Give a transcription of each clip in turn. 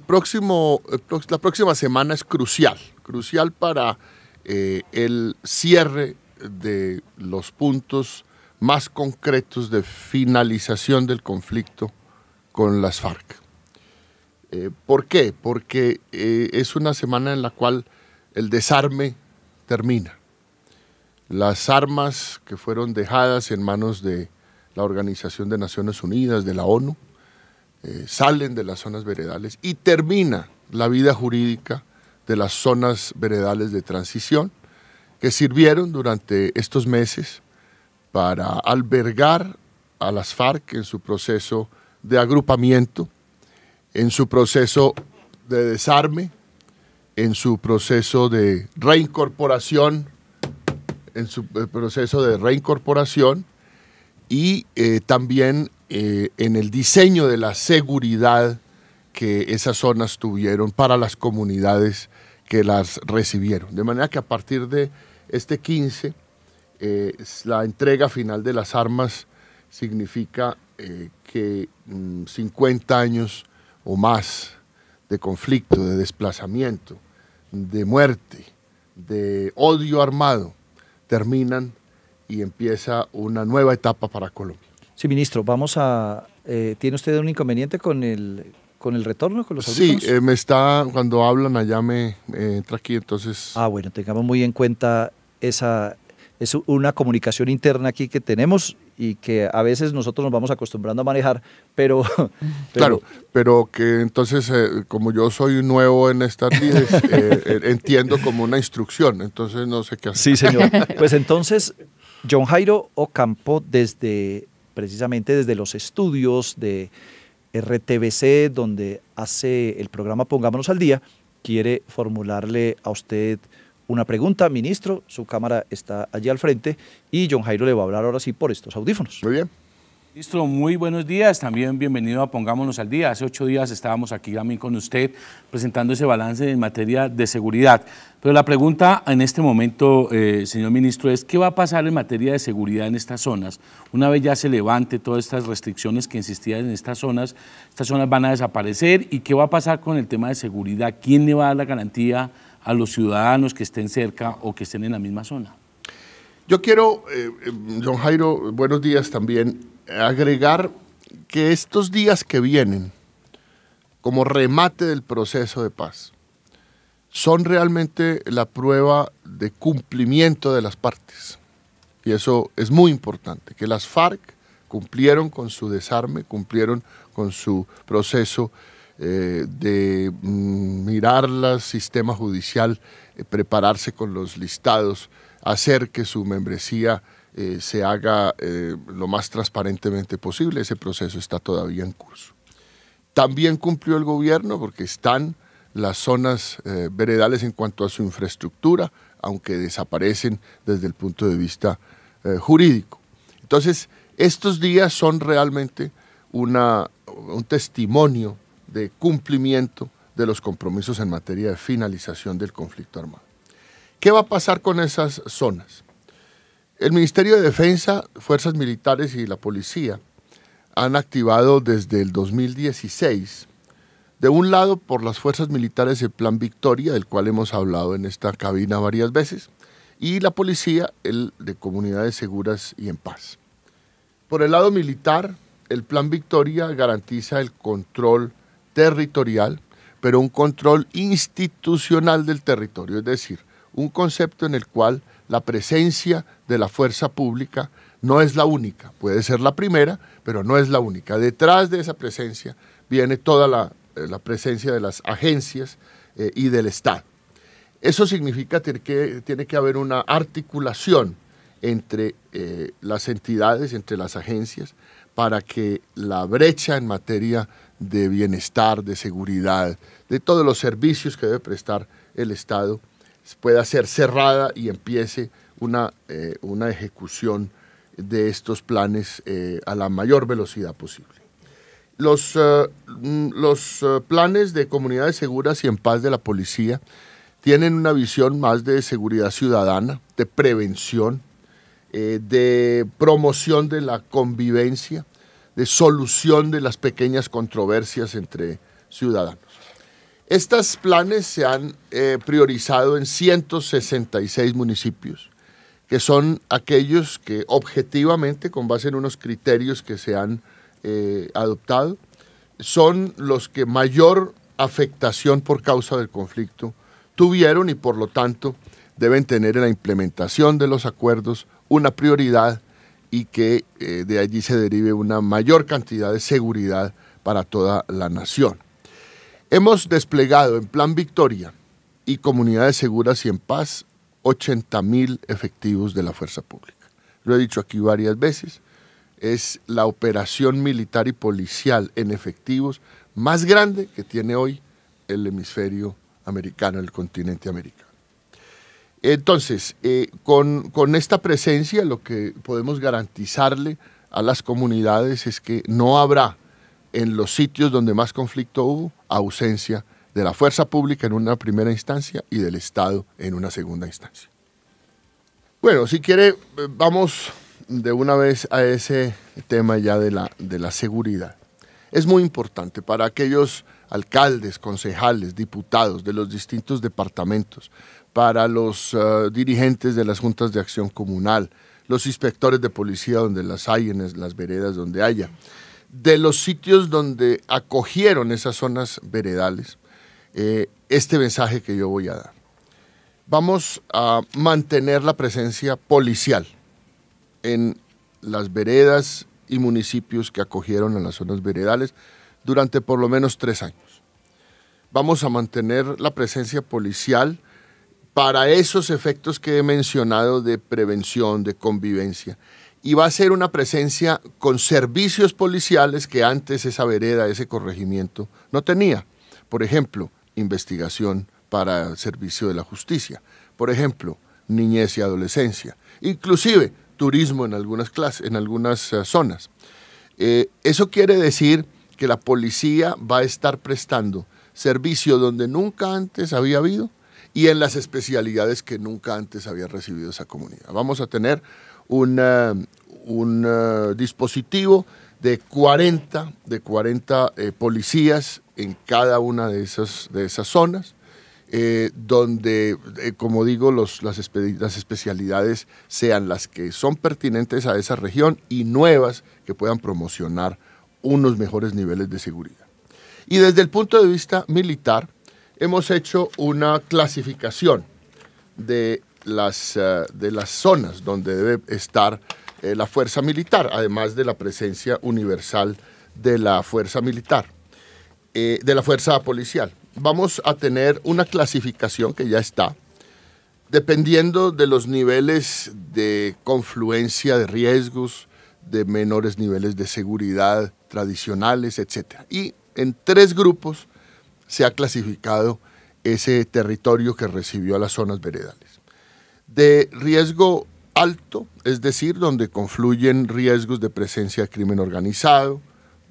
próximo, la próxima semana es crucial, crucial para eh, el cierre de los puntos más concretos de finalización del conflicto con las FARC. Eh, ¿Por qué? Porque eh, es una semana en la cual el desarme termina. Las armas que fueron dejadas en manos de la Organización de Naciones Unidas, de la ONU, eh, salen de las zonas veredales y termina la vida jurídica de las zonas veredales de transición que sirvieron durante estos meses para albergar a las FARC en su proceso de agrupamiento, en su proceso de desarme, en su proceso de reincorporación, en su eh, proceso de reincorporación y eh, también eh, en el diseño de la seguridad que esas zonas tuvieron para las comunidades que las recibieron. De manera que a partir de este 15, eh, la entrega final de las armas significa eh, que 50 mm, años o más de conflicto, de desplazamiento, de muerte, de odio armado, terminan y empieza una nueva etapa para Colombia. Sí, ministro, vamos a. Eh, ¿Tiene usted un inconveniente con el, con el retorno, con los Sí, eh, me está, cuando hablan allá me entra aquí, entonces... Ah, bueno, tengamos muy en cuenta esa, es una comunicación interna aquí que tenemos y que a veces nosotros nos vamos acostumbrando a manejar, pero... Claro, pero que entonces, eh, como yo soy nuevo en estas líneas, entiendo como una instrucción, entonces no sé qué hacer. Sí, señor. Pues entonces, John Jairo Ocampo, desde precisamente desde los estudios de RTBC, donde hace el programa Pongámonos al Día, quiere formularle a usted una pregunta. Ministro, su cámara está allí al frente y John Jairo le va a hablar ahora sí por estos audífonos. Muy bien. Ministro, muy buenos días. También bienvenido a Pongámonos al Día. Hace ocho días estábamos aquí también con usted presentando ese balance en materia de seguridad. Pero la pregunta en este momento, eh, señor ministro, es ¿qué va a pasar en materia de seguridad en estas zonas? Una vez ya se levante todas estas restricciones que existían en estas zonas, estas zonas van a desaparecer y ¿qué va a pasar con el tema de seguridad? ¿Quién le va a dar la garantía a los ciudadanos que estén cerca o que estén en la misma zona? Yo quiero, eh, eh, don Jairo, buenos días también agregar que estos días que vienen, como remate del proceso de paz, son realmente la prueba de cumplimiento de las partes. Y eso es muy importante, que las FARC cumplieron con su desarme, cumplieron con su proceso eh, de mm, mirar el sistema judicial, eh, prepararse con los listados, hacer que su membresía eh, se haga eh, lo más transparentemente posible. Ese proceso está todavía en curso. También cumplió el gobierno porque están las zonas eh, veredales en cuanto a su infraestructura, aunque desaparecen desde el punto de vista jurídico. Entonces, estos días son realmente una, un testimonio de cumplimiento de los compromisos en materia de finalización del conflicto armado. ¿Qué va a pasar con esas zonas? El Ministerio de Defensa, Fuerzas Militares y la Policía han activado desde el 2016, de un lado por las Fuerzas Militares el Plan Victoria, del cual hemos hablado en esta cabina varias veces, y la Policía el de Comunidades Seguras y en Paz. Por el lado militar, el Plan Victoria garantiza el control territorial, pero un control institucional del territorio, es decir, un concepto en el cual la presencia de la fuerza pública no es la única, puede ser la primera, pero no es la única. Detrás de esa presencia viene toda la, eh, presencia de las agencias eh, y del Estado. Eso significa que tiene que haber una articulación entre eh, las entidades, entre las agencias, para que la brecha en materia de bienestar, de seguridad, de todos los servicios que debe prestar el Estado pueda ser cerrada y empiece una, eh, una ejecución de estos planes eh, a la mayor velocidad posible. Los, eh, mm, los planes de comunidades seguras y en paz de la policía tienen una visión más de seguridad ciudadana, de prevención, de promoción de la convivencia, de solución de las pequeñas controversias entre ciudadanos. Estos planes se han eh, priorizado en 166 municipios, que son aquellos que objetivamente, con base en unos criterios que se han eh, adoptado, son los que mayor afectación por causa del conflicto tuvieron y por lo tanto deben tener en la implementación de los acuerdos una prioridad y que eh, de allí se derive una mayor cantidad de seguridad para toda la nación. Hemos desplegado en Plan Victoria y Comunidades Seguras y en Paz 80 mil efectivos de la Fuerza Pública. Lo he dicho aquí varias veces, es la operación militar y policial en efectivos más grande que tiene hoy el hemisferio americano, el continente americano. Entonces, eh, con, esta presencia lo que podemos garantizarle a las comunidades es que no habrá en los sitios donde más conflicto hubo, ausencia de la fuerza pública en una primera instancia y del Estado en una segunda instancia. Bueno, si quiere, vamos de una vez a ese tema ya de la, de la seguridad. Es muy importante para aquellos alcaldes, concejales, diputados de los distintos departamentos, para los eh, dirigentes de las juntas de acción comunal, los inspectores de policía donde las hay, en las veredas donde haya, de los sitios donde acogieron esas zonas veredales eh, este mensaje que yo voy a dar. Vamos a mantener la presencia policial en las veredas y municipios que acogieron a las zonas veredales durante por lo menos tres años. Vamos a mantener la presencia policial para esos efectos que he mencionado de prevención, de convivencia y va a ser una presencia con servicios policiales que antes esa vereda, ese corregimiento no tenía. Por ejemplo, investigación para el servicio de la justicia. Por ejemplo, niñez y adolescencia. Inclusive turismo en algunas clases, en algunas eh, zonas. Eh, eso quiere decir que la policía va a estar prestando servicio donde nunca antes había habido y en las especialidades que nunca antes había recibido esa comunidad. Vamos a tener un, eh, dispositivo de 40, de 40 eh, policías en cada una de esas, de esas zonas, eh, donde, como digo, los, las, especialidades sean las que son pertinentes a esa región y nuevas que puedan promocionar unos mejores niveles de seguridad. Y desde el punto de vista militar, hemos hecho una clasificación de las, eh, de las zonas donde debe estar eh, la fuerza militar, además de la presencia universal de la fuerza militar, eh, de la fuerza policial. Vamos a tener una clasificación que ya está, dependiendo de los niveles de confluencia de riesgos, de menores niveles de seguridad tradicionales, etc. Y en tres grupos se ha clasificado ese territorio que recibió a las zonas veredales de riesgo alto, es decir, donde confluyen riesgos de presencia de crimen organizado,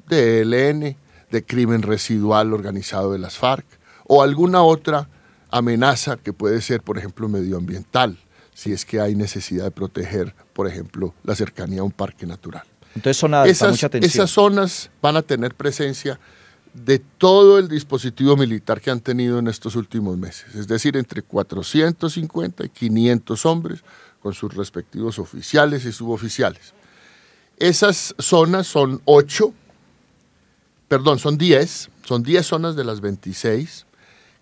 de ELN, de crimen residual organizado de las FARC o alguna otra amenaza que puede ser, por ejemplo, medioambiental, si es que hay necesidad de proteger, por ejemplo, la cercanía a un parque natural. Entonces, mucha atención. Esas zonas van a tener presencia de todo el dispositivo militar que han tenido en estos últimos meses, es decir, entre 450 y 500 hombres con sus respectivos oficiales y suboficiales. Esas zonas son 8, perdón, son 10, son 10 zonas de las 26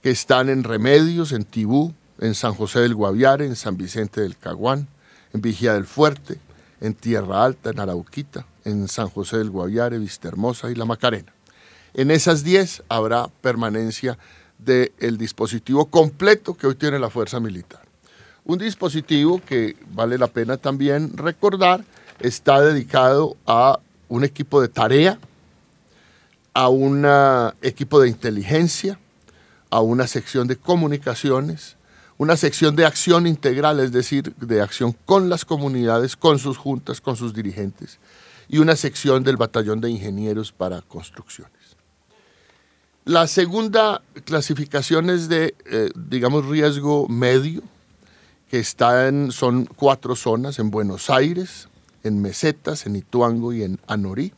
que están en Remedios, en Tibú, en San José del Guaviare, en San Vicente del Caguán, en Vigía del Fuerte, en Tierra Alta, en Arauquita, en San José del Guaviare, Vistermosa y La Macarena. En esas 10 habrá permanencia del dispositivo completo que hoy tiene la fuerza militar. Un dispositivo que vale la pena también recordar está dedicado a un equipo de tarea, a un ah, equipo de inteligencia, a una sección de comunicaciones, una sección de acción integral, es decir, de acción con las comunidades, con sus juntas, con sus dirigentes, y una sección del batallón de ingenieros para construcción. La segunda clasificación es de, eh, digamos, riesgo medio, que están, son cuatro zonas, en Buenos Aires, en Mesetas, en Ituango y en Anorí.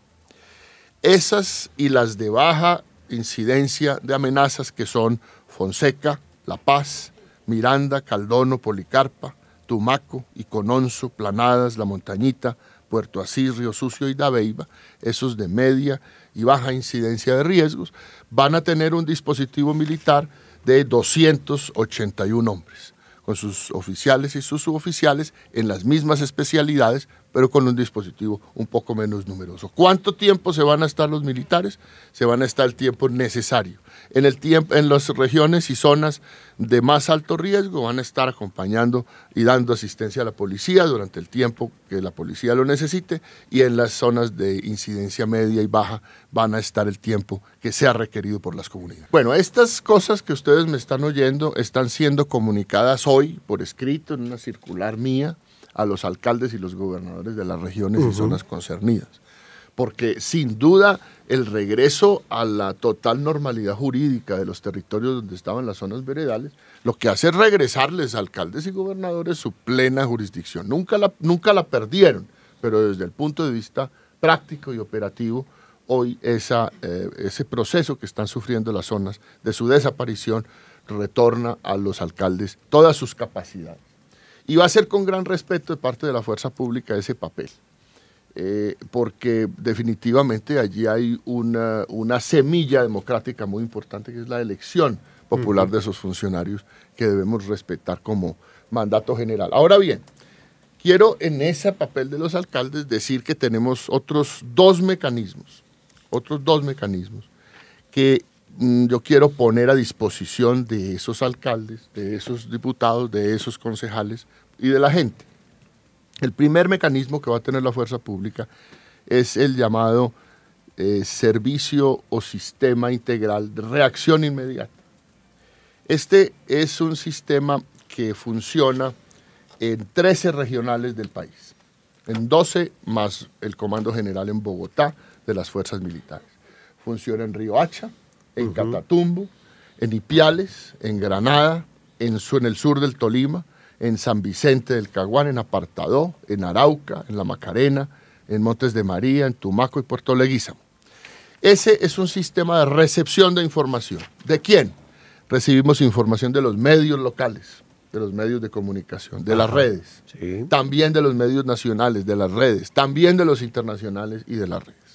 Esas y las de baja incidencia de amenazas que son Fonseca, La Paz, Miranda, Caldono, Policarpa, Tumaco, Icononso, Planadas, La Montañita, Puerto Asís, Río Sucio y Dabeiba, esos de media y baja incidencia de riesgos, van a tener un dispositivo militar de 281 hombres, con sus oficiales y sus suboficiales en las mismas especialidades pero con un dispositivo un poco menos numeroso. ¿Cuánto tiempo se van a estar los militares? Se van a estar el tiempo necesario. En, el tiempo, en las regiones y zonas de más alto riesgo van a estar acompañando y dando asistencia a la policía durante el tiempo que la policía lo necesite y en las zonas de incidencia media y baja van a estar el tiempo que sea requerido por las comunidades. Bueno, estas cosas que ustedes me están oyendo están siendo comunicadas hoy por escrito en una circular mía a los alcaldes y los gobernadores de las regiones y zonas concernidas. Porque sin duda el regreso a la total normalidad jurídica de los territorios donde estaban las zonas veredales, lo que hace es regresarles a alcaldes y gobernadores su plena jurisdicción. Nunca la, nunca la perdieron, pero desde el punto de vista práctico y operativo, hoy eh, ese proceso que están sufriendo las zonas de su desaparición retorna a los alcaldes todas sus capacidades. Y va a ser con gran respeto de parte de la fuerza pública ese papel, eh, porque definitivamente allí hay una, semilla democrática muy importante que es la elección popular de esos funcionarios que debemos respetar como mandato general. Ahora bien, quiero en ese papel de los alcaldes decir que tenemos otros dos mecanismos, otros dos mecanismos que Mm, yo quiero poner a disposición de esos alcaldes, de esos diputados, de esos concejales y de la gente. El primer mecanismo que va a tener la fuerza pública es el llamado eh, servicio o sistema integral de reacción inmediata. Este es un sistema que funciona en 13 regionales del país, en 12 más el Comando General en Bogotá de las Fuerzas Militares. Funciona en Río Hacha, en Catatumbo, en Ipiales, en Granada, en, el sur del Tolima, en San Vicente del Caguán, en Apartadó, en Arauca, en La Macarena, en Montes de María, en Tumaco y Puerto Leguízamo. Ese es un sistema de recepción de información. ¿De quién? Recibimos información de los medios locales, de los medios de comunicación, de las redes, también de los medios nacionales, de las redes, también de los internacionales y de las redes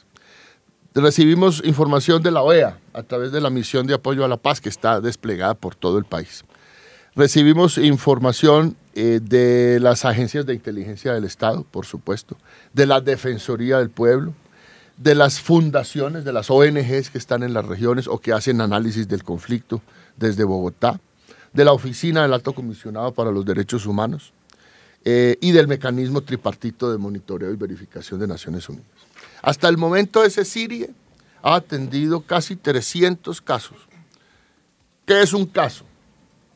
recibimos información de la OEA a través de la misión de apoyo a la paz que está desplegada por todo el país. Recibimos información eh, de las agencias de inteligencia del Estado, por supuesto, de la Defensoría del Pueblo, de las fundaciones, de las ONGs que están en las regiones o que hacen análisis del conflicto desde Bogotá, de la Oficina del Alto Comisionado para los Derechos Humanos eh, y del mecanismo tripartito de monitoreo y verificación de Naciones Unidas. Hasta el momento ese Sirie ha atendido casi 300 casos. ¿Qué es un caso?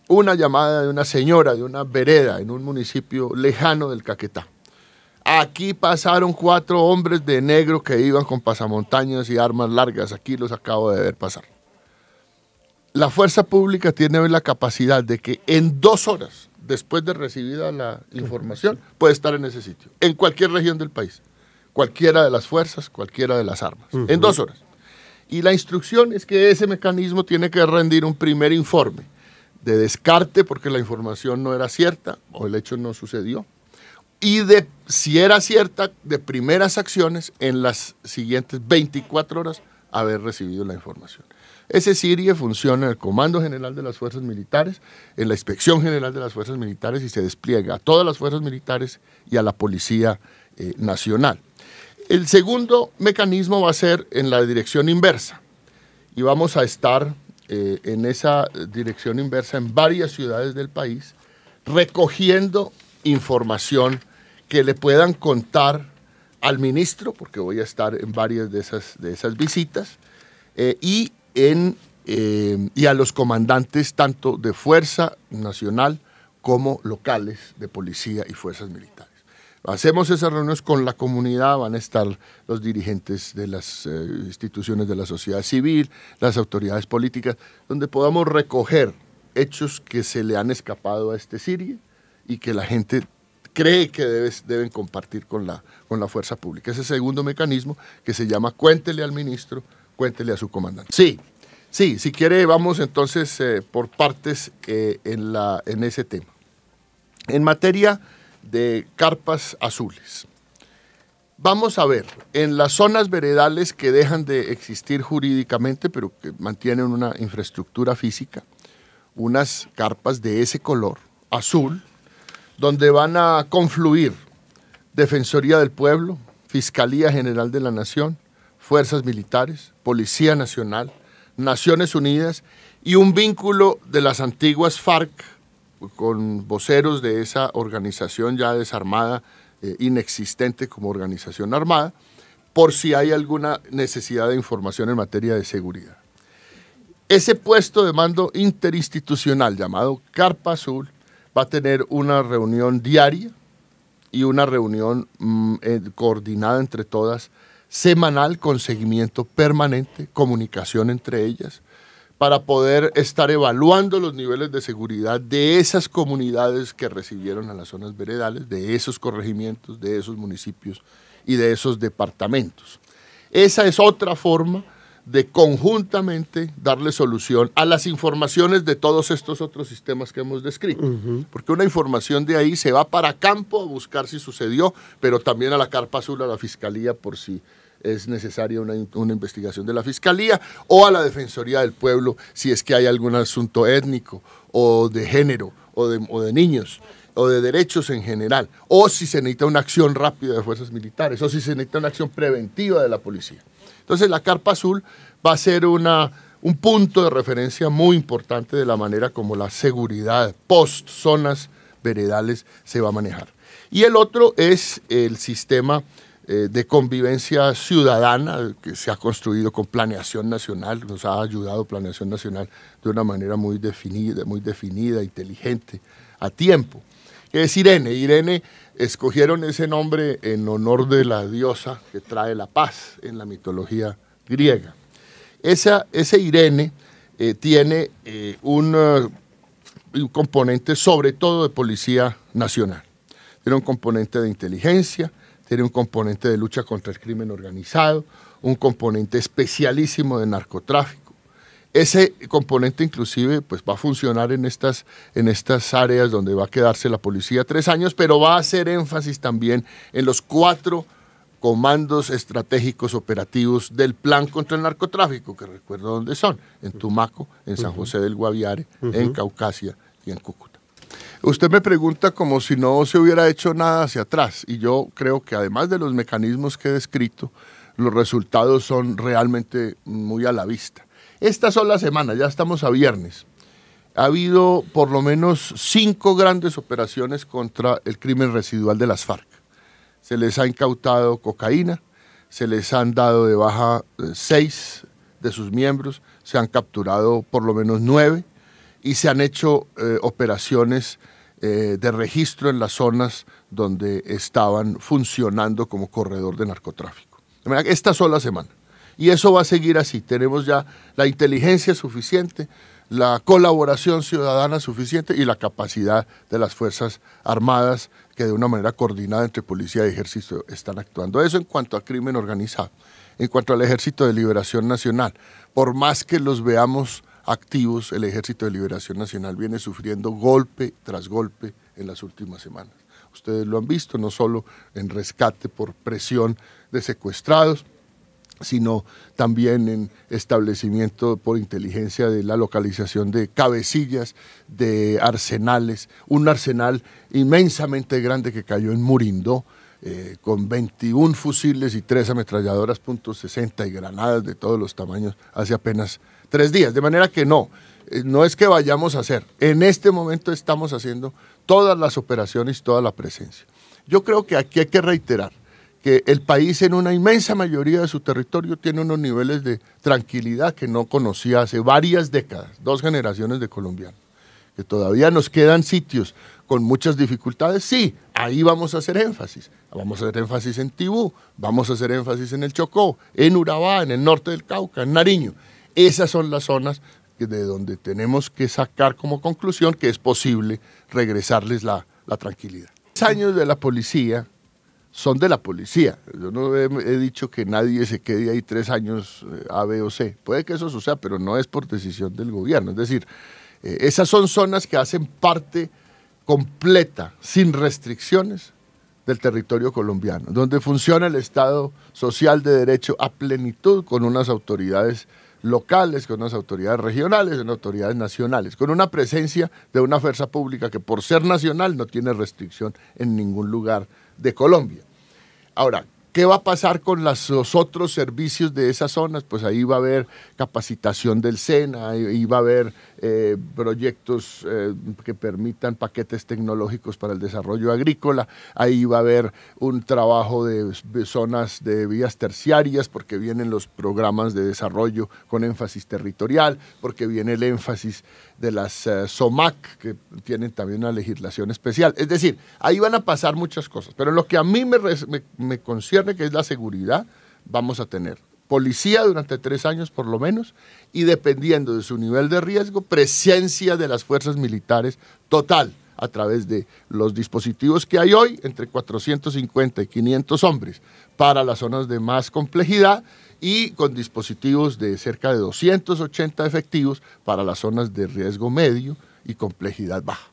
Una llamada de una señora de una vereda en un municipio lejano del Caquetá. Aquí pasaron cuatro hombres de negro que iban con pasamontañas y armas largas. Aquí los acabo de ver pasar. La fuerza pública tiene hoy la capacidad de que en dos horas, después de recibida la información, puede estar en ese sitio, en cualquier región del país cualquiera de las fuerzas, cualquiera de las armas, en dos horas. Y la instrucción es que ese mecanismo tiene que rendir un primer informe de descarte porque la información no era cierta o el hecho no sucedió. Y de, si era cierta, de primeras acciones en las siguientes 24 horas haber recibido la información. Ese SIRIE funciona en el Comando General de las Fuerzas Militares, en la Inspección General de las Fuerzas Militares y se despliega a todas las fuerzas militares y a la Policía eh, Nacional. El segundo mecanismo va a ser en la dirección inversa y vamos a estar eh, en esa dirección inversa en varias ciudades del país recogiendo información que le puedan contar al ministro, porque voy a estar en varias de esas, de esas visitas, eh, y, en, eh, y a los comandantes tanto de Fuerza Nacional como locales de policía y fuerzas militares. Hacemos esas reuniones con la comunidad, van a estar los dirigentes de las eh, instituciones de la sociedad civil, las autoridades políticas, donde podamos recoger hechos que se le han escapado a este Siria y que la gente cree que deben compartir con la, con la fuerza pública. Ese segundo mecanismo que se llama cuéntele al ministro, cuéntele a su comandante. Sí, sí, si quiere vamos entonces eh, por partes eh, en, la, en ese tema. En materia de carpas azules. Vamos a ver, en las zonas veredales que dejan de existir jurídicamente, pero que mantienen una infraestructura física, unas carpas de ese color, azul, donde van a confluir Defensoría del Pueblo, Fiscalía General de la Nación, Fuerzas Militares, Policía Nacional, Naciones Unidas y un vínculo de las antiguas FARC con voceros de esa organización ya desarmada, eh, inexistente como organización armada, por si hay alguna necesidad de información en materia de seguridad. Ese puesto de mando interinstitucional llamado Carpa Azul va a tener una reunión diaria y una reunión mm, eh, coordinada entre todas, semanal, con seguimiento permanente, comunicación entre ellas, para poder estar evaluando los niveles de seguridad de esas comunidades que recibieron a las zonas veredales, de esos corregimientos, de esos municipios y de esos departamentos. Esa es otra forma de conjuntamente darle solución a las informaciones de todos estos otros sistemas que hemos descrito. Porque una información de ahí se va para campo a buscar si sucedió, pero también a la Carpa Azul, a la Fiscalía, por si es necesaria una, investigación de la Fiscalía o a la Defensoría del Pueblo si es que hay algún asunto étnico o de género o de, niños o de derechos en general, o si se necesita una acción rápida de fuerzas militares, o si se necesita una acción preventiva de la policía. Entonces la Carpa Azul va a ser una, un punto de referencia muy importante de la manera como la seguridad post zonas veredales se va a manejar. Y el otro es el sistema eh, de convivencia ciudadana que se ha construido con planeación nacional, nos ha ayudado planeación nacional de una manera muy definida, muy definida, inteligente, a tiempo. Es Irene, Irene escogieron ese nombre en honor de la diosa que trae la paz en la mitología griega. ese Irene eh, tiene eh, un componente sobre todo de policía nacional, tiene un componente de inteligencia, tiene un componente de lucha contra el crimen organizado, un componente especialísimo de narcotráfico. Ese componente inclusive pues, va a funcionar en estas, en estas áreas donde va a quedarse la policía tres años, pero va a hacer énfasis también en los cuatro comandos estratégicos operativos del plan contra el narcotráfico, que recuerdo dónde son, en Tumaco, en San José del Guaviare, en Caucasia y en Cúcuta. Usted me pregunta como si no se hubiera hecho nada hacia atrás y yo creo que además de los mecanismos que he descrito, los resultados son realmente muy a la vista. Esta sola semana, ya estamos a viernes, ha habido por lo menos cinco grandes operaciones contra el crimen residual de las FARC. Se les ha incautado cocaína, se les han dado de baja eh, seis de sus miembros, se han capturado por lo menos nueve y se han hecho eh, operaciones eh, de registro en las zonas donde estaban funcionando como corredor de narcotráfico. esta sola semana. Y eso va a seguir así. Tenemos ya la inteligencia suficiente, la colaboración ciudadana suficiente y la capacidad de las Fuerzas Armadas que de una manera coordinada entre policía y ejército están actuando. Eso en cuanto a crimen organizado. En cuanto al Ejército de Liberación Nacional, por más que los veamos activos, el Ejército de Liberación Nacional viene sufriendo golpe tras golpe en las últimas semanas. Ustedes lo han visto, no solo en rescate por presión de secuestrados, sino también en establecimiento por inteligencia de la localización de cabecillas, de arsenales, un arsenal inmensamente grande que cayó en Murindó, eh, con 21 fusiles y 3 ametralladoras .60 y granadas de todos los tamaños hace apenas tres días. De manera que no, eh, no es que vayamos a hacer. En este momento estamos haciendo todas las operaciones, toda la presencia. Yo creo que aquí hay que reiterar que el país en una inmensa mayoría de su territorio tiene unos niveles de tranquilidad que no conocía hace varias décadas, dos generaciones de colombianos, que todavía nos quedan sitios con muchas dificultades, sí, ahí vamos a hacer énfasis. Vamos a hacer énfasis en Tibú, vamos a hacer énfasis en el Chocó, en Urabá, en el norte del Cauca, en Nariño. Esas son las zonas de donde tenemos que sacar como conclusión que es posible regresarles la, tranquilidad. Los años de la policía son de la policía. Yo no he, dicho que nadie se quede ahí tres años eh, A, B o C. Puede que eso suceda, pero no es por decisión del gobierno. Es decir, eh, esas son zonas que hacen parte completa, sin restricciones, del territorio colombiano, donde funciona el Estado social de derecho a plenitud con unas autoridades locales, con las autoridades regionales, con autoridades nacionales, con una presencia de una fuerza pública que por ser nacional no tiene restricción en ningún lugar de Colombia. Ahora, ¿Qué va a pasar con los otros servicios de esas zonas? Pues ahí va a haber capacitación del SENA, ahí va a haber eh, proyectos eh, que permitan paquetes tecnológicos para el desarrollo agrícola, ahí va a haber un trabajo de, zonas de vías terciarias, porque vienen los programas de desarrollo con énfasis territorial, porque viene el énfasis de las eh, SOMAC, que tienen también una legislación especial. Es decir, ahí van a pasar muchas cosas, pero lo que a mí me, me concierne, que es la seguridad, vamos a tener policía durante tres años por lo menos y dependiendo de su nivel de riesgo, presencia de las fuerzas militares total a través de los dispositivos que hay hoy, entre 450 y 500 hombres, para las zonas de más complejidad y con dispositivos de cerca de 280 efectivos para las zonas de riesgo medio y complejidad baja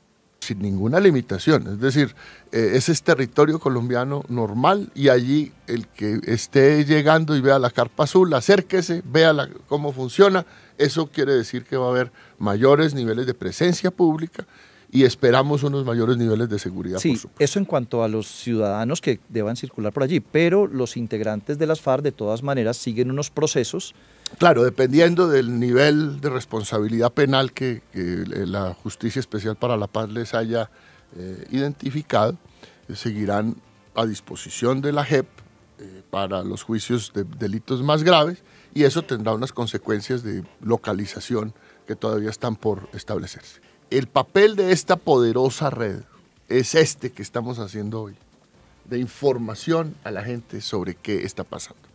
sin ninguna limitación. Es decir, ese eh, es este territorio colombiano normal y allí el que esté llegando y vea la carpa azul, acérquese, vea cómo funciona. Eso quiere decir que va a haber mayores niveles de presencia pública y esperamos unos mayores niveles de seguridad. Sí, eso en cuanto a los ciudadanos que deban circular por allí, pero los integrantes de las FARC de todas maneras siguen unos procesos Claro, dependiendo del nivel de responsabilidad penal que, la Justicia Especial para la Paz les haya eh, identificado, eh, seguirán a disposición de la JEP eh, para los juicios de delitos más graves y eso tendrá unas consecuencias de localización que todavía están por establecerse. El papel de esta poderosa red es este que estamos haciendo hoy, de información a la gente sobre qué está pasando.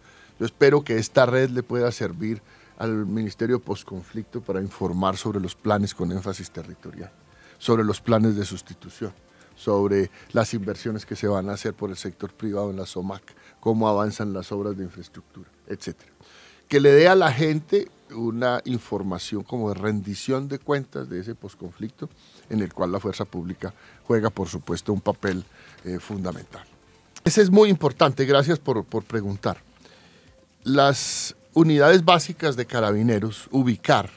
Yo espero que esta red le pueda servir al Ministerio Postconflicto para informar sobre los planes con énfasis territorial, sobre los planes de sustitución, sobre las inversiones que se van a hacer por el sector privado en la SOMAC, cómo avanzan las obras de infraestructura, etc. Que le dé a la gente una información como de rendición de cuentas de ese posconflicto, en el cual la fuerza pública juega, por supuesto, un papel eh, fundamental. Ese es muy importante, gracias por, por preguntar las unidades básicas de carabineros, ubicar,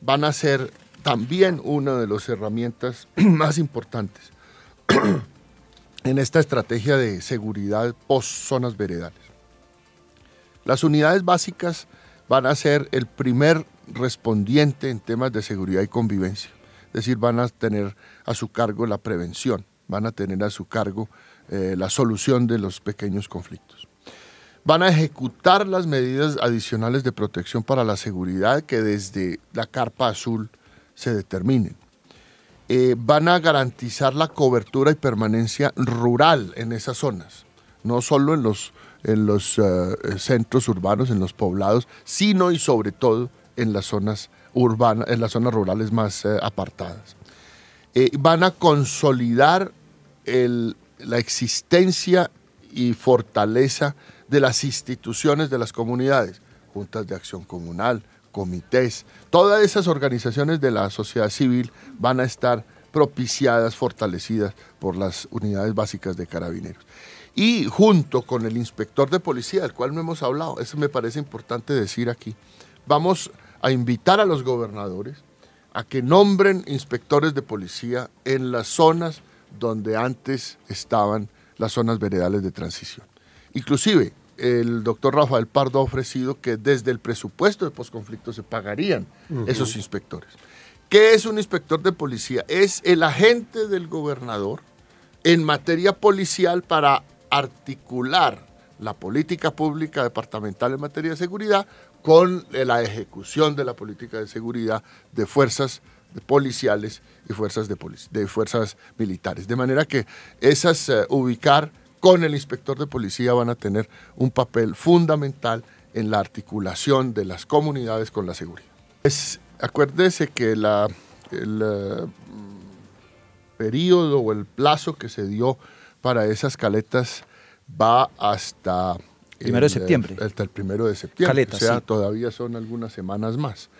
van a ser también una de las herramientas más importantes en esta estrategia de seguridad post zonas veredales. Las unidades básicas van a ser el primer respondiente en temas de seguridad y convivencia, es decir, van a tener a su cargo la prevención, van a tener a su cargo eh, la solución de los pequeños conflictos van a ejecutar las medidas adicionales de protección para la seguridad que desde la Carpa Azul se determinen. Eh, van a garantizar la cobertura y permanencia rural en esas zonas, no solo en los, en los eh, centros urbanos, en los poblados, sino y sobre todo en las zonas urbanas, en las zonas rurales más eh, apartadas. van a consolidar la existencia y fortaleza de las instituciones de las comunidades, juntas de acción comunal, comités, todas esas organizaciones de la sociedad civil van a estar propiciadas, fortalecidas por las unidades básicas de carabineros. Y junto con el inspector de policía, del cual no hemos hablado, eso me parece importante decir aquí, vamos a invitar a los gobernadores a que nombren inspectores de policía en las zonas donde antes estaban las zonas veredales de transición. Inclusive, el doctor Rafael Pardo ha ofrecido que desde el presupuesto de posconflicto se pagarían esos inspectores. ¿Qué es un inspector de policía? Es el agente del gobernador en materia policial para articular la política pública departamental en materia de seguridad con la ejecución de la política de seguridad de fuerzas policiales y fuerzas de, de fuerzas militares. De manera que esas eh, ubicar con el inspector de policía van a tener un papel fundamental en la articulación de las comunidades con la seguridad. Es, acuérdese que la, el eh, periodo o el plazo que se dio para esas caletas va hasta... Primero de eh, septiembre. Hasta el primero de septiembre. o sea, todavía son algunas semanas más.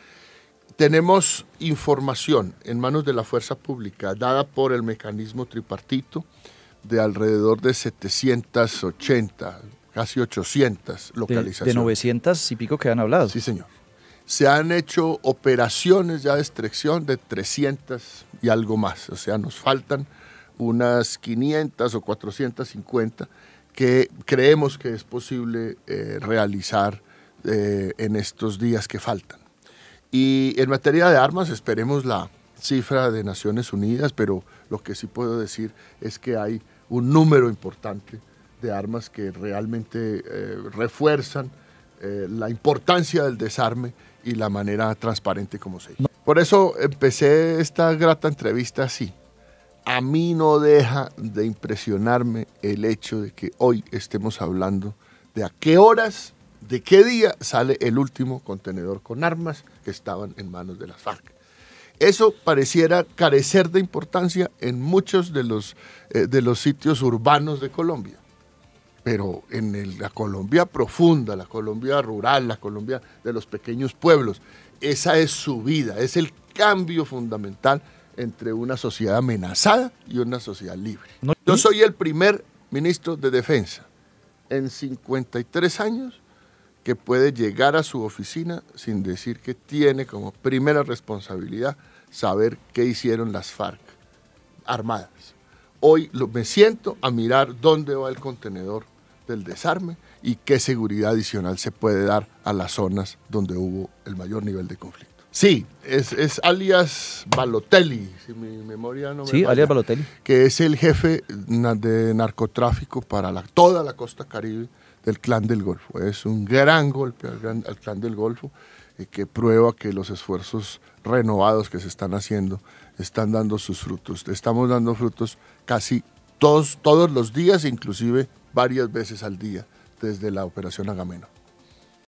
Tenemos información en manos de la fuerza pública dada por el mecanismo tripartito, de alrededor de 780, casi 800 localizaciones. De, 900 y pico que han hablado. Sí, señor. Se han hecho operaciones ya de extracción de 300 y algo más. O sea, nos faltan unas 500 o 450 que creemos que es posible eh, realizar eh, en estos días que faltan. Y en materia de armas, esperemos la, cifra de Naciones Unidas, pero lo que sí puedo decir es que hay un número importante de armas que realmente eh, refuerzan eh, la importancia del desarme y la manera transparente como se hizo. Por eso empecé esta grata entrevista así. A mí no deja de impresionarme el hecho de que hoy estemos hablando de a qué horas, de qué día sale el último contenedor con armas que estaban en manos de las FARC. Eso pareciera carecer de importancia en muchos de los, eh, de los sitios urbanos de Colombia. Pero en la Colombia profunda, la Colombia rural, la Colombia de los pequeños pueblos, esa es su vida, es el cambio fundamental entre una sociedad amenazada y una sociedad libre. Yo soy el primer ministro de Defensa en 53 años que puede llegar a su oficina sin decir que tiene como primera responsabilidad saber qué hicieron las FARC armadas. Hoy me siento a mirar dónde va el contenedor del desarme y qué seguridad adicional se puede dar a las zonas donde hubo el mayor nivel de conflicto. Sí, es, es alias Balotelli, si memoria no me alias Balotelli. Que es el jefe de narcotráfico para toda la costa caribe el clan del Golfo. Es un gran golpe al, clan del Golfo eh, que prueba que los esfuerzos renovados que se están haciendo están dando sus frutos. Estamos dando frutos casi todos, todos los días, inclusive varias veces al día, desde la operación Agameno.